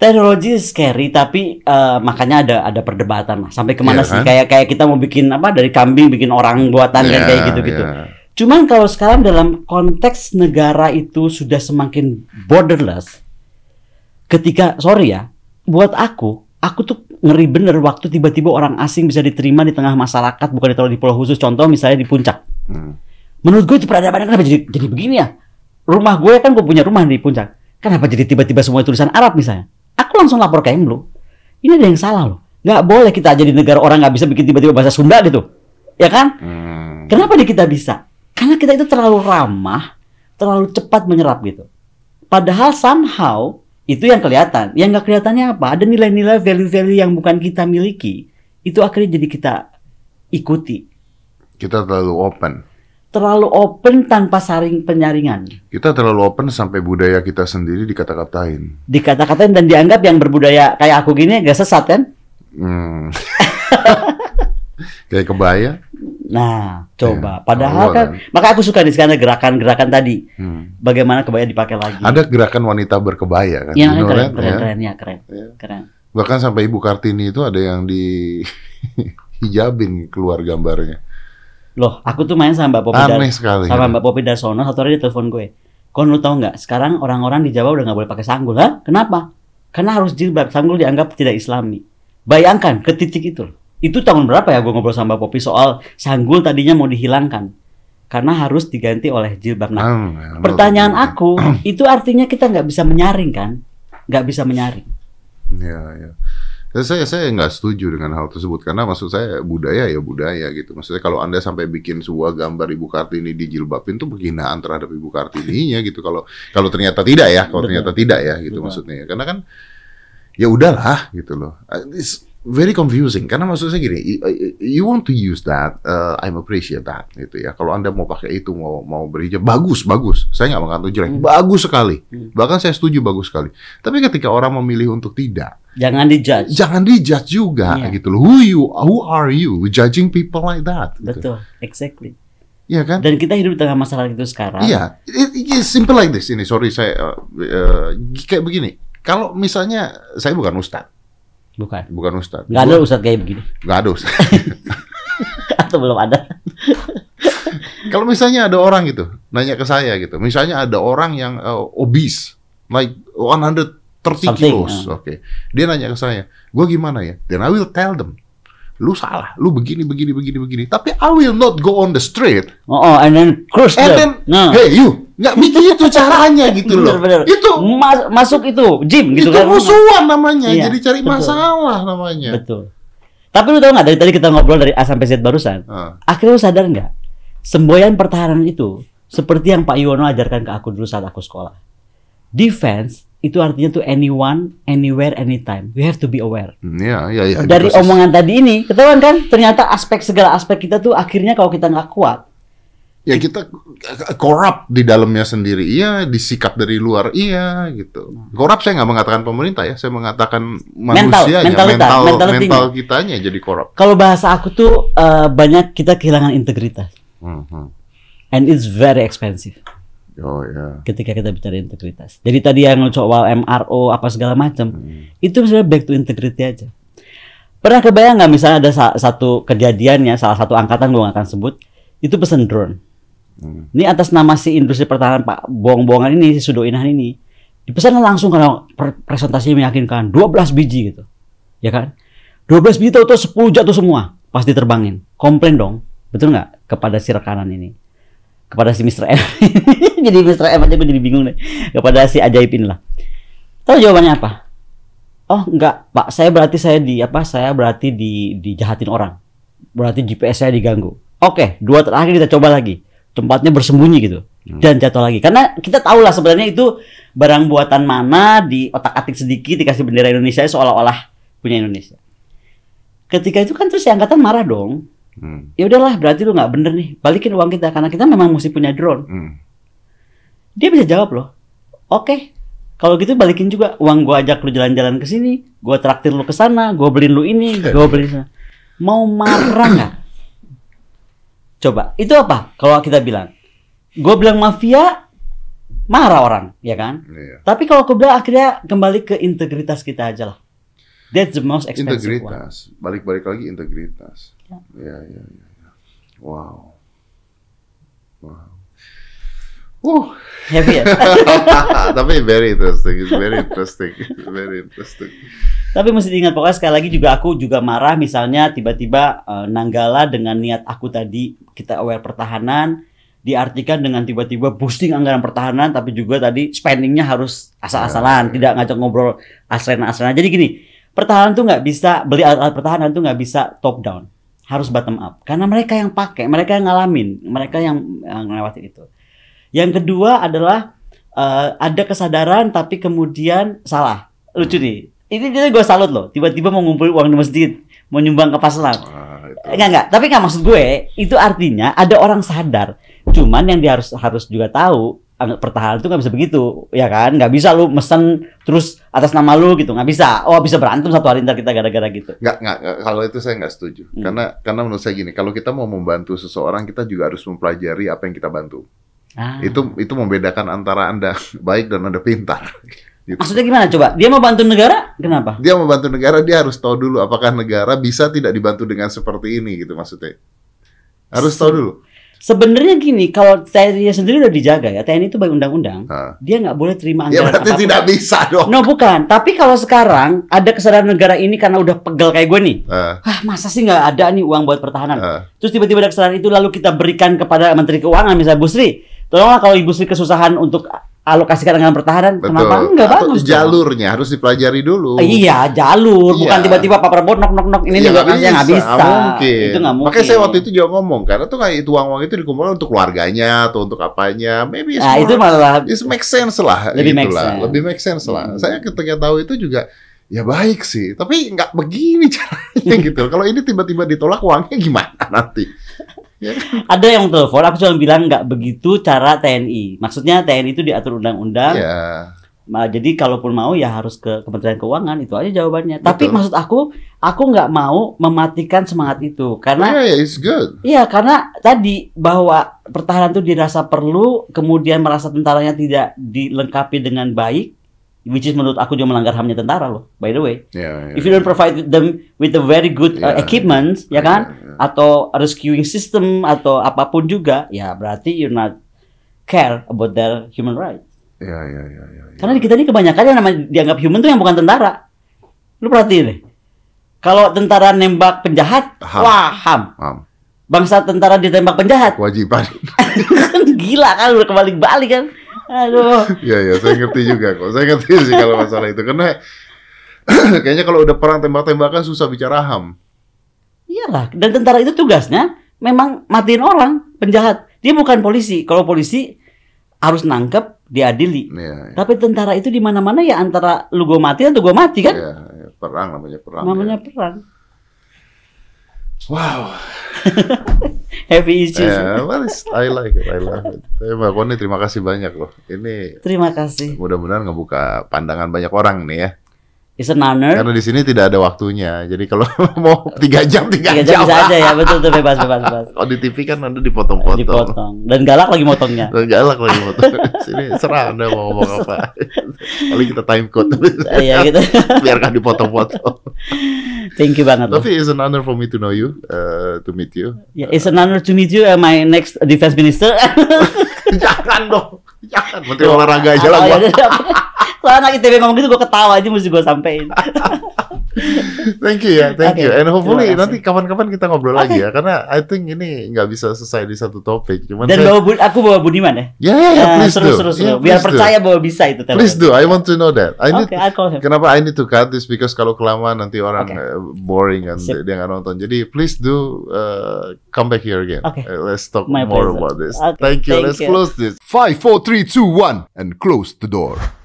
A: teknologi scary tapi uh, makanya ada ada perdebatan lah sampai kemana yeah, sih kan? kayak kayak kita mau bikin apa dari kambing bikin orang buatan kan, yeah, kayak gitu gitu iya. yeah. cuman kalau sekarang dalam konteks negara itu sudah semakin borderless ketika sorry ya buat aku aku tuh ngeri bener waktu tiba-tiba orang asing bisa diterima di tengah masyarakat bukan ditaruh di pulau khusus contoh misalnya di puncak hmm. menurut gue itu peradabannya kenapa jadi jadi begini ya rumah gue kan gue punya rumah di puncak kenapa jadi tiba-tiba semua tulisan Arab misalnya langsung lapor ke Emlu. Ini ada yang salah loh. Nggak boleh kita jadi negara orang nggak bisa bikin tiba-tiba bahasa Sunda gitu. Ya kan? Hmm. Kenapa di kita bisa? Karena kita itu terlalu ramah, terlalu cepat menyerap gitu. Padahal somehow itu yang kelihatan. Yang nggak kelihatannya apa? Ada nilai-nilai value-value yang bukan kita miliki. Itu akhirnya jadi kita ikuti.
B: Kita terlalu open
A: terlalu open tanpa saring penyaringan.
B: Kita terlalu open sampai budaya kita sendiri dikata-katain.
A: Dikata-katain dan dianggap yang berbudaya kayak aku gini gak sesat kan?
B: Hmm. kayak kebaya. Nah,
A: coba. Ya, Padahal kan, kan, maka aku suka nih sekarang gerakan-gerakan tadi. Hmm. Bagaimana kebaya dipakai lagi?
B: Ada gerakan wanita berkebaya kan? Iya, keren, keren, ya? keren,
A: iya, ya, keren, keren.
B: Bahkan sampai Ibu Kartini itu ada yang di hijabin keluar gambarnya
A: loh aku tuh main sama Mbak Popi Aneh sekali. Sama ya. Mbak Popi Darsono satu hari dia telepon gue. kau lu tau nggak? Sekarang orang-orang di Jawa udah nggak boleh pakai sanggul, ha? Kenapa? Karena harus jilbab. Sanggul dianggap tidak Islami. Bayangkan ke titik itu. Itu tahun berapa ya gue ngobrol sama Mbak Popi soal sanggul tadinya mau dihilangkan karena harus diganti oleh jilbab. Nah, um, pertanyaan um, aku itu artinya kita nggak bisa menyaring kan? Nggak bisa menyaring.
B: Ya, ya saya saya nggak setuju dengan hal tersebut karena maksud saya budaya ya budaya gitu. Maksudnya kalau anda sampai bikin sebuah gambar ibu kartini dijilbabin itu penghinaan terhadap ibu kartininya gitu. Kalau kalau ternyata tidak ya, kalau ternyata tidak ya gitu Betul. maksudnya. Ya. Karena kan ya udahlah gitu loh very confusing karena maksud saya gini you, want to use that uh, I'm appreciate that gitu ya kalau anda mau pakai itu mau mau berhijab bagus bagus saya nggak mengatakan jelek hmm. bagus sekali hmm. bahkan saya setuju bagus sekali tapi ketika orang memilih untuk tidak jangan dijudge jangan dijudge juga yeah. gitu loh who you who are you judging people like that gitu.
A: betul exactly Iya kan? Dan kita hidup di tengah masalah itu sekarang. Iya,
B: yeah. it, it, simple like this ini. Sorry saya uh, uh, kayak begini. Kalau misalnya saya bukan ustadz, Bukan. Bukan Ustadz. Gak ada Ustadz kayak begini. Gak ada Ustadz. Atau belum ada. Kalau misalnya ada orang gitu, nanya ke saya gitu. Misalnya ada orang yang uh, obese, like 130 Something, kilos. Ah. Oke. Okay. Dia nanya ke saya, gue gimana ya? Then I will tell them lu salah, lu begini begini begini begini. Tapi I will not go on the street. Oh, oh and then cross and then no. Nah. hey you nggak itu caranya gitu loh. Bener, bener.
A: Itu Mas, masuk itu gym gitu itu kan. Itu musuhan namanya, iya, jadi cari betul. masalah namanya. Betul. Tapi lu tau nggak dari tadi kita ngobrol dari A sampai Z barusan, uh. akhirnya lu sadar nggak semboyan pertahanan itu seperti yang Pak Iwono ajarkan ke aku dulu saat aku sekolah. Defense itu artinya tuh anyone, anywhere, anytime. We have to be aware. Hmm, ya, ya, ya. Dari proses. omongan tadi ini, ketahuan kan? Ternyata aspek segala aspek kita tuh akhirnya kalau kita nggak kuat.
B: Ya kita korup di dalamnya sendiri, iya. Disikat dari luar, iya. Gitu. Korup saya nggak mengatakan pemerintah ya, saya mengatakan manusia, ya, mental, mental, mental, mental, mental kitanya jadi korup.
A: Kalau bahasa aku tuh uh, banyak kita kehilangan integritas. Mm -hmm. And it's very expensive. Oh Yeah. Ketika kita bicara integritas. Jadi tadi yang soal MRO apa segala macam, hmm. itu sebenarnya back to integrity aja. Pernah kebayang nggak misalnya ada satu kejadiannya, salah satu angkatan gue gak akan sebut, itu pesen drone. Hmm. Ini atas nama si industri pertahanan Pak bohong-bohongan ini, si Sudo Inahan ini, dipesan langsung kalau presentasinya meyakinkan 12 biji gitu. Ya kan? 12 biji itu tuh 10 jatuh semua pas diterbangin. Komplain dong. Betul nggak kepada si rekanan ini? kepada si Mr. M jadi Mr. M aja jadi bingung deh kepada si ajaib lah. tahu jawabannya apa oh enggak pak saya berarti saya di apa saya berarti di dijahatin orang berarti GPS saya diganggu oke dua terakhir kita coba lagi tempatnya bersembunyi gitu hmm. dan jatuh lagi karena kita tahu lah sebenarnya itu barang buatan mana di otak atik sedikit dikasih bendera Indonesia seolah-olah punya Indonesia ketika itu kan terus si angkatan marah dong Hmm. Ya udahlah, berarti lu nggak bener nih. Balikin uang kita karena kita memang mesti punya drone. Hmm. Dia bisa jawab loh. Oke, okay, kalau gitu balikin juga uang gua ajak lu jalan-jalan ke sini, gue traktir lu ke sana, gue beliin lu ini, gua beliin sana. Mau marah nggak? Coba, itu apa? Kalau kita bilang, gue bilang mafia, marah orang, ya kan? Iya. Tapi kalau aku bilang akhirnya kembali ke integritas kita aja lah. That's the most expensive
B: integritas. one. Balik-balik lagi integritas. Ya. ya, ya, yeah. Ya. Wow. Wow.
A: Uh. Happy ya?
B: Tapi very interesting. It's very interesting. very interesting.
A: Tapi mesti diingat pokoknya sekali lagi juga aku juga marah misalnya tiba-tiba uh, Nanggala dengan niat aku tadi kita aware pertahanan diartikan dengan tiba-tiba boosting anggaran pertahanan tapi juga tadi spendingnya harus asal-asalan, yeah. tidak ngajak ngobrol asrena-asrena. Jadi gini, pertahanan tuh nggak bisa beli alat-alat pertahanan tuh nggak bisa top down harus bottom up karena mereka yang pakai mereka yang ngalamin mereka yang ngelewatin itu yang kedua adalah uh, ada kesadaran tapi kemudian salah lucu hmm. nih ini dia gue salut loh tiba-tiba mau ngumpul uang di masjid mau nyumbang ke pasaran enggak enggak tapi nggak maksud gue itu artinya ada orang sadar cuman yang dia harus harus juga tahu Anu, pertahanan itu nggak bisa begitu ya kan nggak bisa lu mesen terus atas nama lu gitu nggak bisa oh bisa berantem satu hari ntar kita gara-gara gitu
B: nggak nggak kalau itu saya nggak setuju hmm. karena karena menurut saya gini kalau kita mau membantu seseorang kita juga harus mempelajari apa yang kita bantu ah. itu itu membedakan antara anda baik dan anda pintar gitu. maksudnya gimana coba dia mau bantu negara kenapa dia mau bantu negara dia harus tahu dulu apakah negara bisa tidak dibantu dengan seperti ini gitu maksudnya harus tahu dulu
A: Sebenarnya gini, kalau TNI sendiri udah dijaga ya, TNI itu baik undang-undang, ha. Ah. dia nggak boleh terima ya, anggaran. Ya berarti apapun. tidak bisa dong. No bukan, tapi kalau sekarang ada kesadaran negara ini karena udah pegel kayak gue nih, ha. Ah. ah masa sih nggak ada nih uang buat pertahanan? Ha. Ah. Terus tiba-tiba ada kesadaran itu lalu kita berikan kepada Menteri Keuangan misalnya Bu Sri, Tolonglah kalau Ibu Sri kesusahan untuk alokasikan dengan pertahanan, Betul. kenapa enggak Atau
B: bagus? Jalurnya dong. harus dipelajari dulu. Iya,
A: jalur, iya. bukan tiba-tiba Pak Prabowo nok nok nok ini iya, juga nggak bisa. habis. bisa. Itu gak mungkin. Makanya
B: saya waktu itu juga ngomong karena tuh kayak itu uang-uang itu dikumpulkan untuk keluarganya atau untuk apanya, maybe it's nah, more, itu malah it's make sense lah, lebih gitu make lah. sense, lebih make sense lah. Hmm. Saya ketika tahu itu juga ya baik sih, tapi nggak
A: begini caranya gitu. Kalau ini tiba-tiba ditolak uangnya gimana
B: nanti?
A: ada yang telepon aku cuma bilang nggak begitu cara TNI maksudnya TNI itu diatur undang-undang yeah. Nah, jadi kalaupun mau ya harus ke Kementerian Keuangan itu aja jawabannya. Betul. Tapi maksud aku, aku nggak mau mematikan semangat itu karena yeah, oh, iya, iya, it's good. Iya, karena tadi bahwa pertahanan itu dirasa perlu, kemudian merasa tentaranya tidak dilengkapi dengan baik, which is menurut aku juga melanggar hamnya tentara loh by the way yeah, yeah, if you don't provide them with the very good uh, equipment yeah, ya kan yeah, yeah. atau rescuing system atau apapun juga ya berarti you're not care about their human rights. yeah, yeah, yeah, yeah, yeah. karena di kita ini kebanyakan yang namanya dianggap human tuh yang bukan tentara lu perhatiin deh kalau tentara nembak penjahat ham. wah ham, ham. bangsa tentara ditembak penjahat kewajiban gila kan udah kebalik-balik kan Aduh.
B: Iya iya, saya ngerti juga kok. Saya ngerti sih kalau masalah itu karena kayaknya kalau udah perang tembak-tembakan
A: susah bicara HAM. Iyalah, dan tentara itu tugasnya memang matiin orang penjahat. Dia bukan polisi. Kalau polisi harus nangkep, diadili. Ya, ya. Tapi tentara itu di mana-mana ya antara lu gue mati atau gue mati kan? Iya, ya, perang namanya perang. Namanya ya. perang. Wow. Happy issues. Yeah, well,
B: I like it, I love it. Tapi Mbak Koni terima kasih banyak loh. Ini
A: terima kasih.
B: Mudah-mudahan ngebuka pandangan banyak orang nih ya. It's an honor. Karena di sini tidak ada waktunya. Jadi kalau mau tiga jam, tiga, jam, jam bisa aja ya, betul tuh bebas bebas bebas. Kalau di TV kan ada dipotong-potong. Dipotong. Dan galak lagi motongnya. Dan galak lagi motong. sini serah Anda mau ngomong apa. Kali kita time code. Iya, iya gitu. Biar kan dipotong-potong. Thank you banget. Tapi it's an honor for me to know you, uh, to meet you.
A: Yeah, it's an honor to meet you, uh, my next defense minister. jangan dong, jangan. Menteri olahraga aja lah Oh, Soalnya anak ITB ngomong gitu gue ketawa aja mesti gue sampein. thank you ya, thank okay. you. And hopefully nanti
B: kapan-kapan kita ngobrol okay. lagi ya, karena I think ini nggak bisa selesai di satu topik. Cuman Dan saya...
A: bawa aku bawa Budiman ya. Ya, yeah, ya, ya, yeah, yeah, please seru, do. Seru, seru, yeah, Biar percaya do. bahwa bisa itu. Tapi. Please do.
B: I want to know that. I need. Okay, I call him. Kenapa I need to cut this because kalau kelamaan nanti orang okay. Eh, boring kan dia nggak nonton. Jadi please do uh, come back here again. Okay. Uh, eh, let's talk My more pleasure. about this. Okay, thank you. Thank Let's you. close this. Five, four, three, two, one, and close the
A: door.